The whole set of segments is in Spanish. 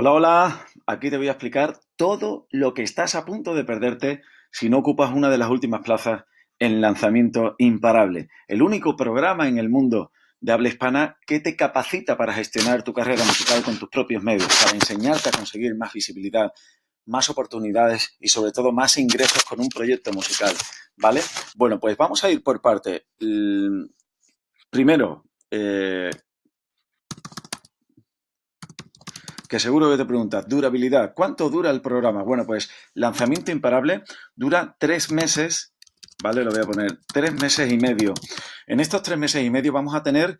Hola, hola, aquí te voy a explicar todo lo que estás a punto de perderte si no ocupas una de las últimas plazas en Lanzamiento Imparable, el único programa en el mundo de habla hispana que te capacita para gestionar tu carrera musical con tus propios medios, para enseñarte a conseguir más visibilidad, más oportunidades y sobre todo más ingresos con un proyecto musical, ¿vale? Bueno, pues vamos a ir por parte. Primero, eh, que seguro que te preguntas, durabilidad, ¿cuánto dura el programa? Bueno, pues lanzamiento imparable dura tres meses, ¿vale? Lo voy a poner, tres meses y medio. En estos tres meses y medio vamos a tener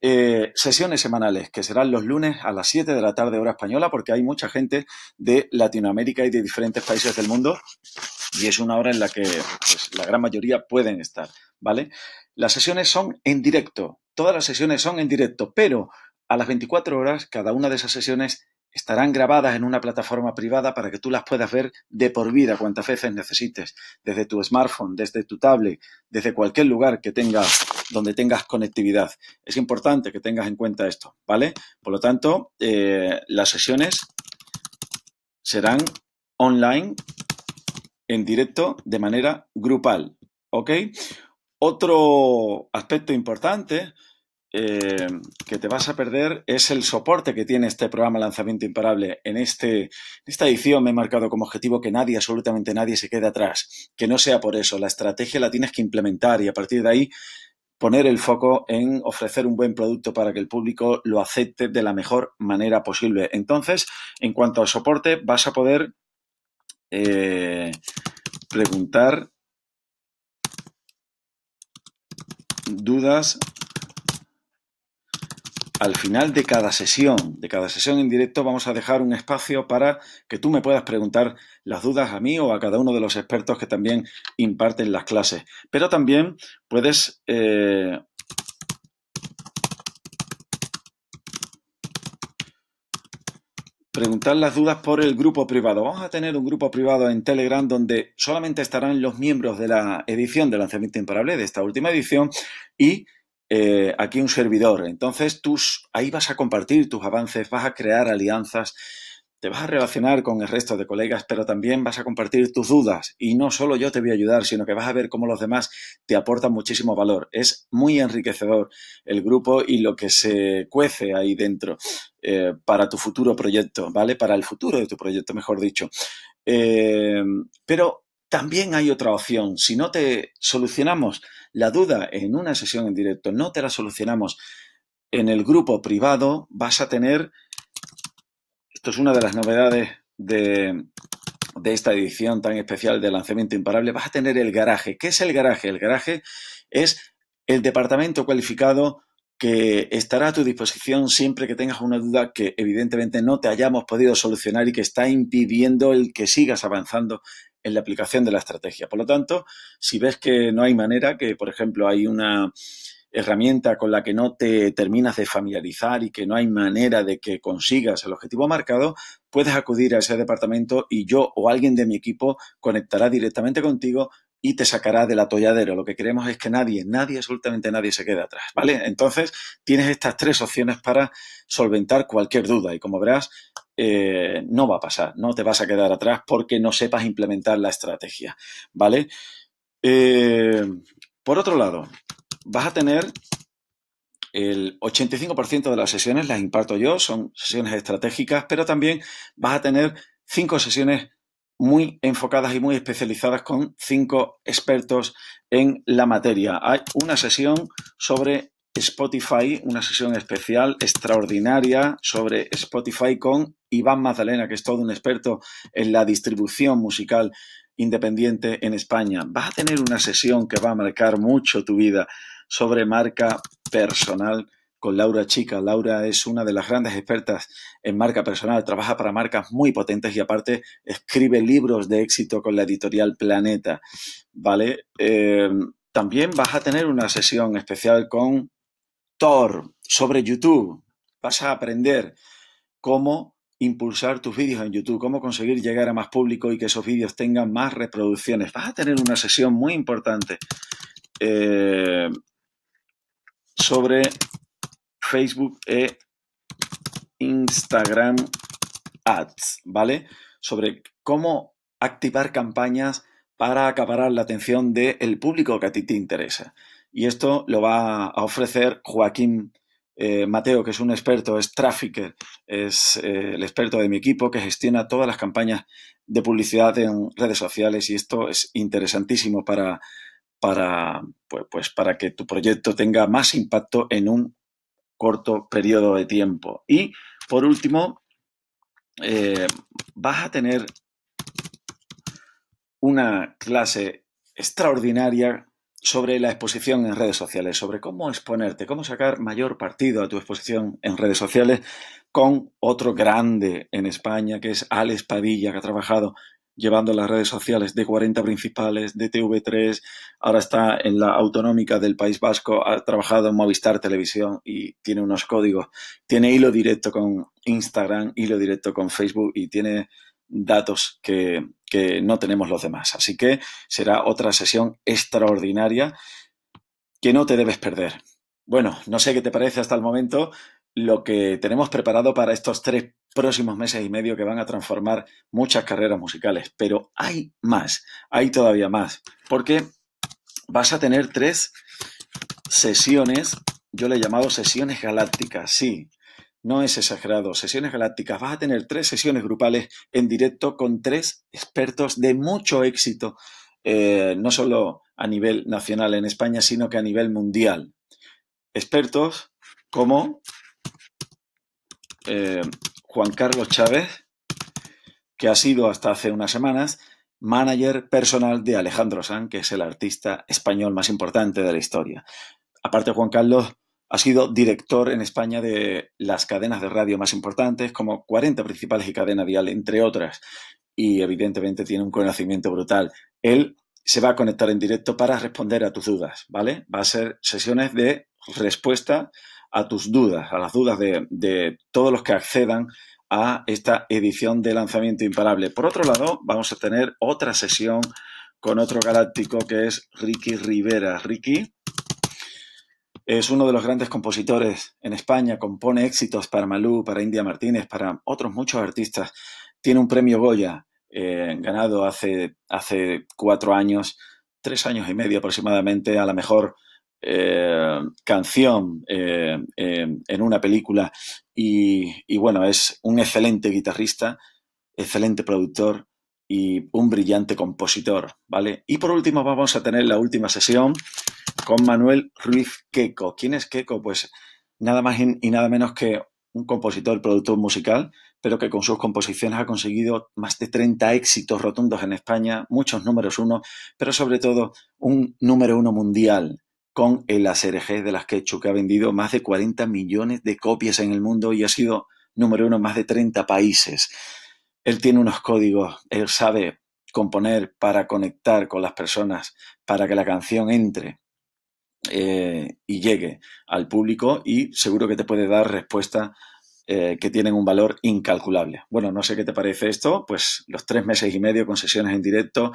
eh, sesiones semanales, que serán los lunes a las 7 de la tarde hora española, porque hay mucha gente de Latinoamérica y de diferentes países del mundo, y es una hora en la que pues, la gran mayoría pueden estar, ¿vale? Las sesiones son en directo, todas las sesiones son en directo, pero a las 24 horas, cada una de esas sesiones estarán grabadas en una plataforma privada para que tú las puedas ver de por vida cuantas veces necesites, desde tu smartphone, desde tu tablet, desde cualquier lugar que tengas, donde tengas conectividad. Es importante que tengas en cuenta esto, ¿vale? Por lo tanto, eh, las sesiones serán online, en directo, de manera grupal, ¿ok? Otro aspecto importante eh, que te vas a perder es el soporte que tiene este programa Lanzamiento Imparable. En, este, esta edición me he marcado como objetivo que nadie, absolutamente nadie, se quede atrás. Que no sea por eso. La estrategia la tienes que implementar y a partir de ahí poner el foco en ofrecer un buen producto para que el público lo acepte de la mejor manera posible. Entonces, en cuanto al soporte, vas a poder eh, preguntar dudas al final de cada sesión, de cada sesión en directo, vamos a dejar un espacio para que tú me puedas preguntar las dudas a mí o a cada uno de los expertos que también imparten las clases. Pero también puedes... Eh, preguntar las dudas por el grupo privado. Vamos a tener un grupo privado en Telegram donde solamente estarán los miembros de la edición de Lanzamiento Imparable, de esta última edición, y eh, aquí un servidor. Entonces tú ahí vas a compartir tus avances, vas a crear alianzas, te vas a relacionar con el resto de colegas, pero también vas a compartir tus dudas. Y no solo yo te voy a ayudar, sino que vas a ver cómo los demás te aportan muchísimo valor. Es muy enriquecedor el grupo y lo que se cuece ahí dentro eh, para tu futuro proyecto, ¿vale? Para el futuro de tu proyecto, mejor dicho. Eh, pero también hay otra opción. Si no te solucionamos la duda en una sesión en directo, no te la solucionamos en el grupo privado, vas a tener, esto es una de las novedades de, esta edición tan especial de Lanzamiento Imparable, vas a tener el garaje. ¿Qué es el garaje? El garaje es el departamento cualificado que estará a tu disposición siempre que tengas una duda que evidentemente no te hayamos podido solucionar y que está impidiendo el que sigas avanzando en la aplicación de la estrategia. Por lo tanto, si ves que no hay manera, que por ejemplo hay una herramienta con la que no te terminas de familiarizar y que no hay manera de que consigas el objetivo marcado, puedes acudir a ese departamento y yo o alguien de mi equipo conectará directamente contigo y te sacará del atolladero. Lo que queremos es que nadie, nadie, absolutamente nadie se quede atrás, ¿vale? Entonces, tienes estas tres opciones para solventar cualquier duda y como verás, eh, no va a pasar, no te vas a quedar atrás porque no sepas implementar la estrategia, ¿vale? Eh, por otro lado, vas a tener el 85% de las sesiones las imparto yo, son sesiones estratégicas, pero también vas a tener cinco sesiones muy enfocadas y muy especializadas con cinco expertos en la materia. Hay una sesión sobre Spotify, una sesión especial extraordinaria sobre Spotify con Iván Magdalena, que es todo un experto en la distribución musical independiente en España. Vas a tener una sesión que va a marcar mucho tu vida sobre marca personal con Laura Chica. Laura es una de las grandes expertas en marca personal, trabaja para marcas muy potentes y aparte escribe libros de éxito con la editorial Planeta. ¿Vale? Eh, también vas a tener una sesión especial con Thor sobre YouTube. Vas a aprender cómo impulsar tus vídeos en YouTube, cómo conseguir llegar a más público y que esos vídeos tengan más reproducciones. Vas a tener una sesión muy importante eh, sobre Facebook e Instagram Ads, ¿vale? Sobre cómo activar campañas para acaparar la atención del público que a ti te interesa. Y esto lo va a ofrecer Joaquín eh, Mateo, que es un experto, es trafficker, es eh, el experto de mi equipo que gestiona todas las campañas de publicidad en redes sociales y esto es interesantísimo para, para, pues, pues para que tu proyecto tenga más impacto en un corto periodo de tiempo. Y por último, eh, vas a tener una clase extraordinaria sobre la exposición en redes sociales, sobre cómo exponerte, cómo sacar mayor partido a tu exposición en redes sociales con otro grande en España, que es Alex Padilla, que ha trabajado llevando las redes sociales de 40 principales, de TV3, ahora está en la autonómica del País Vasco, ha trabajado en Movistar Televisión y tiene unos códigos, tiene hilo directo con Instagram, hilo directo con Facebook y tiene datos que, que no tenemos los demás. Así que será otra sesión extraordinaria que no te debes perder. Bueno, no sé qué te parece hasta el momento lo que tenemos preparado para estos tres próximos meses y medio que van a transformar muchas carreras musicales. Pero hay más, hay todavía más, porque vas a tener tres sesiones, yo le he llamado sesiones galácticas, sí, no es exagerado, sesiones galácticas. Vas a tener tres sesiones grupales en directo con tres expertos de mucho éxito, eh, no solo a nivel nacional en España, sino que a nivel mundial. Expertos como eh, Juan Carlos Chávez, que ha sido hasta hace unas semanas manager personal de Alejandro Sanz, que es el artista español más importante de la historia. Aparte, Juan Carlos ha sido director en España de las cadenas de radio más importantes, como 40 principales y cadena dial, entre otras, y evidentemente tiene un conocimiento brutal. Él se va a conectar en directo para responder a tus dudas, ¿vale? Va a ser sesiones de respuesta a tus dudas, a las dudas de, todos los que accedan a esta edición de lanzamiento imparable. Por otro lado, vamos a tener otra sesión con otro galáctico que es Ricky Rivera. Ricky es uno de los grandes compositores en España, compone éxitos para Malú, para India Martínez, para otros muchos artistas. Tiene un premio Goya eh, ganado hace, hace cuatro años, tres años y medio aproximadamente, a la mejor eh, canción eh, em, en una película y, bueno, es un excelente guitarrista, excelente productor y un brillante compositor, ¿vale? Y por último vamos a tener la última sesión con Manuel Ruiz Queco. ¿Quién es Queco? Pues nada más y nada menos que un compositor, productor musical, pero que con sus composiciones ha conseguido más de 30 éxitos rotundos en España, muchos números uno, pero sobre todo un número uno mundial con el acerejé de las Quechu, que ha vendido más de 40 millones de copias en el mundo y ha sido número uno en más de 30 países. Él tiene unos códigos, él sabe componer para conectar con las personas, para que la canción entre eh, y llegue al público y seguro que te puede dar respuestas eh, que tienen un valor incalculable. Bueno, no sé qué te parece esto, pues los tres meses y medio con sesiones en directo,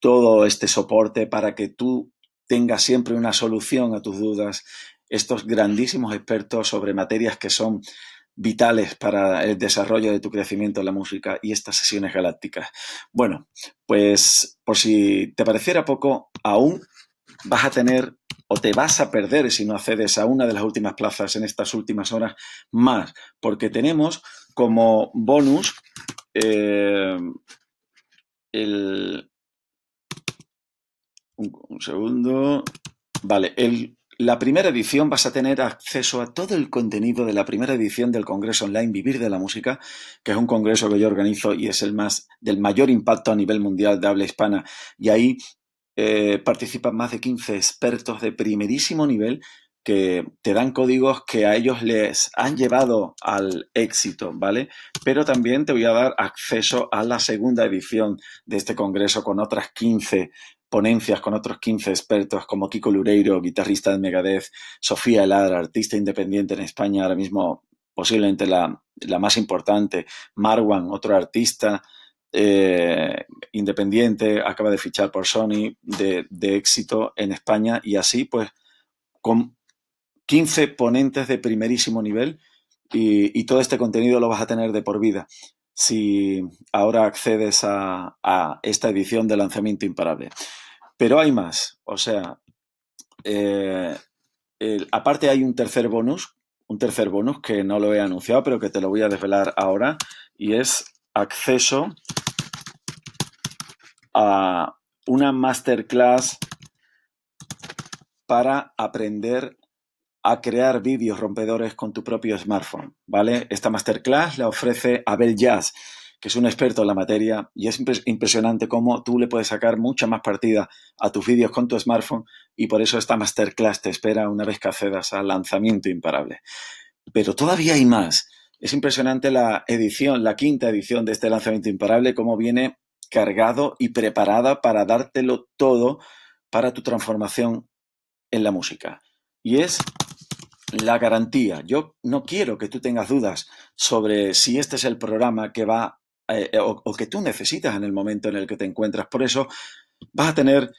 todo este soporte para que tú tenga siempre una solución a tus dudas, estos grandísimos expertos sobre materias que son vitales para el desarrollo de tu crecimiento en la música y estas sesiones galácticas. Bueno, pues por si te pareciera poco, aún vas a tener o te vas a perder si no accedes a una de las últimas plazas en estas últimas horas más, porque tenemos como bonus eh, el, un, segundo. Vale, el, la primera edición vas a tener acceso a todo el contenido de la primera edición del Congreso Online Vivir de la Música, que es un congreso que yo organizo y es el más del mayor impacto a nivel mundial de habla hispana. Y ahí eh, participan más de 15 expertos de primerísimo nivel que te dan códigos que a ellos les han llevado al éxito, ¿vale? Pero también te voy a dar acceso a la segunda edición de este congreso con otras 15 ponencias con otros 15 expertos como Kiko Lureiro, guitarrista de Megadez, Sofía Eladra, artista independiente en España, ahora mismo posiblemente la, más importante, Marwan, otro artista eh, independiente, acaba de fichar por Sony de, éxito en España y así pues con 15 ponentes de primerísimo nivel y, todo este contenido lo vas a tener de por vida si ahora accedes a esta edición de Lanzamiento Imparable. Pero hay más. O sea, eh, aparte hay un tercer bonus, un tercer bonus que no lo he anunciado, pero que te lo voy a desvelar ahora, y es acceso a una masterclass para aprender a crear vídeos rompedores con tu propio smartphone, ¿vale? Esta masterclass la ofrece Abel Jazz que es un experto en la materia y es impresionante cómo tú le puedes sacar mucha más partida a tus vídeos con tu smartphone y por eso esta masterclass te espera una vez que accedas al lanzamiento imparable. Pero todavía hay más. Es impresionante la edición, la quinta edición de este lanzamiento imparable, cómo viene cargado y preparada para dártelo todo para tu transformación en la música. Y es la garantía. Yo no quiero que tú tengas dudas sobre si este es el programa que va eh, eh, o, que tú necesitas en el momento en el que te encuentras. Por eso vas a tener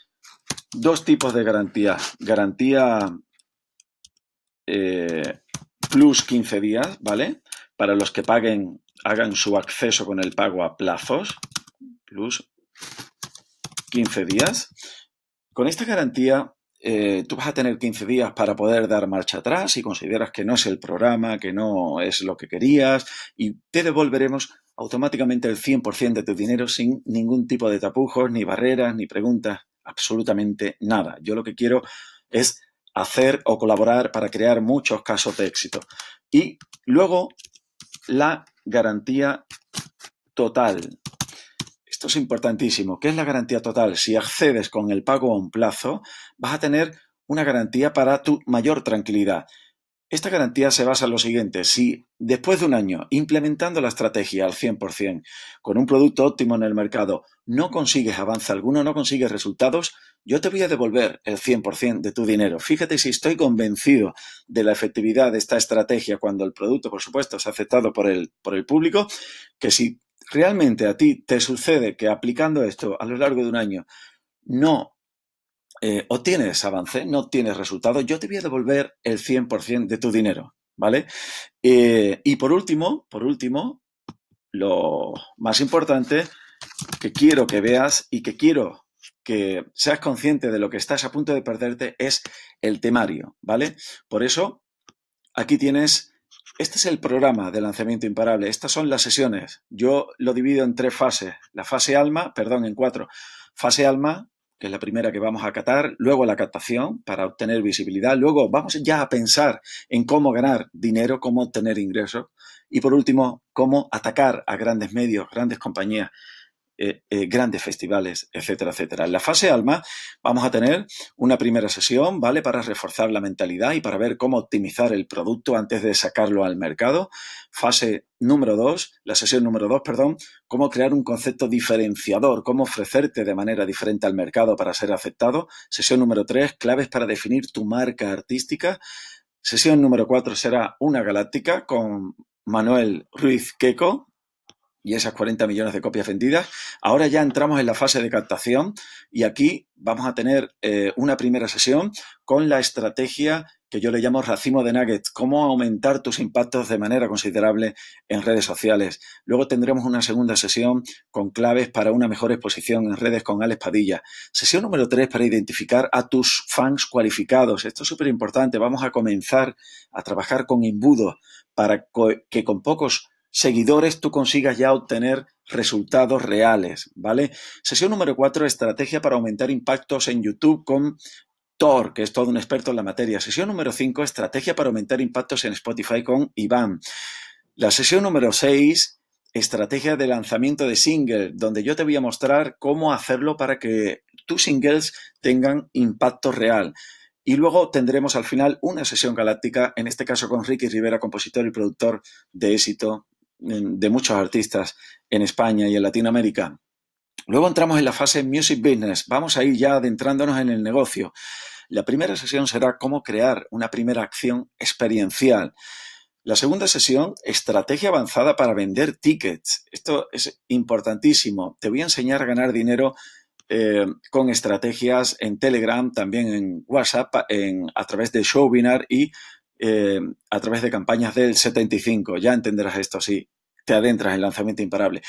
dos tipos de garantía. Garantía eh, plus 15 días, ¿vale? Para los que paguen, hagan su acceso con el pago a plazos, plus 15 días. Con esta garantía eh, tú vas a tener 15 días para poder dar marcha atrás y consideras que no es el programa, que no es lo que querías y te devolveremos automáticamente el 100% de tu dinero sin ningún tipo de tapujos, ni barreras, ni preguntas, absolutamente nada. Yo lo que quiero es hacer o colaborar para crear muchos casos de éxito. Y luego, la garantía total. Esto es importantísimo. ¿Qué es la garantía total? Si accedes con el pago a un plazo, vas a tener una garantía para tu mayor tranquilidad. Esta garantía se basa en lo siguiente, si después de un año implementando la estrategia al 100%, con un producto óptimo en el mercado, no consigues avance alguno, no consigues resultados, yo te voy a devolver el 100% de tu dinero. Fíjate si estoy convencido de la efectividad de esta estrategia cuando el producto, por supuesto, es aceptado por el, por el público, que si realmente a ti te sucede que aplicando esto a lo largo de un año no eh, o tienes avance, no tienes resultado, yo te voy a devolver el 100% de tu dinero, ¿vale? Eh, y por último, por último, lo más importante que quiero que veas y que quiero que seas consciente de lo que estás a punto de perderte es el temario, ¿vale? Por eso, aquí tienes... Este es el programa de lanzamiento imparable. Estas son las sesiones. Yo lo divido en tres fases. La fase alma, perdón, en cuatro. Fase alma, que es la primera que vamos a catar, luego la captación para obtener visibilidad, luego vamos ya a pensar en cómo ganar dinero, cómo obtener ingresos y por último, cómo atacar a grandes medios, grandes compañías eh, eh, grandes festivales, etcétera, etcétera. En la fase alma vamos a tener una primera sesión, ¿vale? Para reforzar la mentalidad y para ver cómo optimizar el producto antes de sacarlo al mercado. Fase número dos, la sesión número dos, perdón, cómo crear un concepto diferenciador, cómo ofrecerte de manera diferente al mercado para ser aceptado. Sesión número tres, claves para definir tu marca artística. Sesión número cuatro será una galáctica con Manuel Ruiz Queco, y esas 40 millones de copias vendidas. Ahora ya entramos en la fase de captación y aquí vamos a tener eh, una primera sesión con la estrategia que yo le llamo racimo de nuggets, cómo aumentar tus impactos de manera considerable en redes sociales. Luego tendremos una segunda sesión con claves para una mejor exposición en redes con Alex Padilla. Sesión número tres para identificar a tus fans cualificados. Esto es súper importante. Vamos a comenzar a trabajar con embudo para que con pocos seguidores tú consigas ya obtener resultados reales, ¿vale? Sesión número 4, estrategia para aumentar impactos en YouTube con Thor, que es todo un experto en la materia. Sesión número 5, estrategia para aumentar impactos en Spotify con Iván. La sesión número 6, estrategia de lanzamiento de single, donde yo te voy a mostrar cómo hacerlo para que tus singles tengan impacto real. Y luego tendremos al final una sesión galáctica, en este caso con Ricky Rivera, compositor y productor de éxito de muchos artistas en España y en Latinoamérica. Luego entramos en la fase Music Business. Vamos a ir ya adentrándonos en el negocio. La primera sesión será cómo crear una primera acción experiencial. La segunda sesión, estrategia avanzada para vender tickets. Esto es importantísimo. Te voy a enseñar a ganar dinero eh, con estrategias en Telegram, también en WhatsApp, en, a través de Showbinar y eh, a través de campañas del 75. Ya entenderás esto si te adentras en lanzamiento imparable.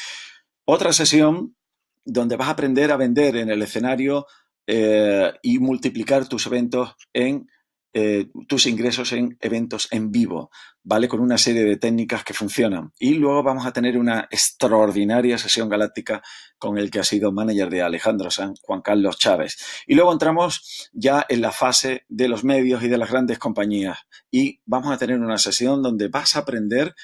Otra sesión donde vas a aprender a vender en el escenario eh, y multiplicar tus eventos en eh, tus ingresos en eventos en vivo, ¿vale? Con una serie de técnicas que funcionan. Y luego vamos a tener una extraordinaria sesión galáctica con el que ha sido manager de Alejandro San, Juan Carlos Chávez. Y luego entramos ya en la fase de los medios y de las grandes compañías. Y vamos a tener una sesión donde vas a aprender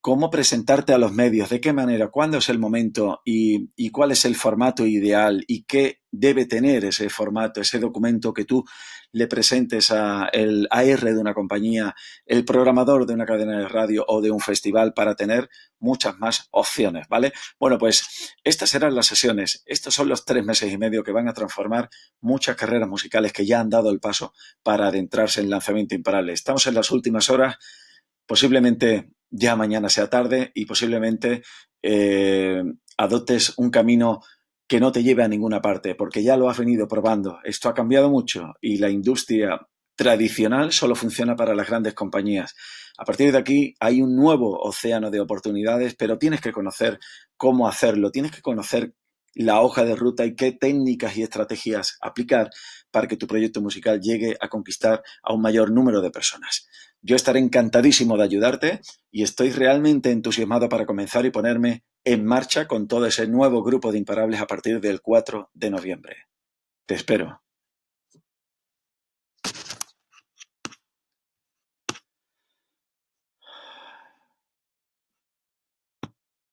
cómo presentarte a los medios, de qué manera, cuándo es el momento y, cuál es el formato ideal y qué debe tener ese formato, ese documento que tú le presentes al AR de una compañía, el programador de una cadena de radio o de un festival para tener muchas más opciones, ¿vale? Bueno, pues estas serán las sesiones, estos son los tres meses y medio que van a transformar muchas carreras musicales que ya han dado el paso para adentrarse en lanzamiento imparable. Estamos en las últimas horas posiblemente ya mañana sea tarde y posiblemente eh, adoptes un camino que no te lleve a ninguna parte, porque ya lo has venido probando. Esto ha cambiado mucho y la industria tradicional solo funciona para las grandes compañías. A partir de aquí hay un nuevo océano de oportunidades, pero tienes que conocer cómo hacerlo, tienes que conocer la hoja de ruta y qué técnicas y estrategias aplicar para que tu proyecto musical llegue a conquistar a un mayor número de personas. Yo estaré encantadísimo de ayudarte y estoy realmente entusiasmado para comenzar y ponerme en marcha con todo ese nuevo grupo de imparables a partir del 4 de noviembre. Te espero.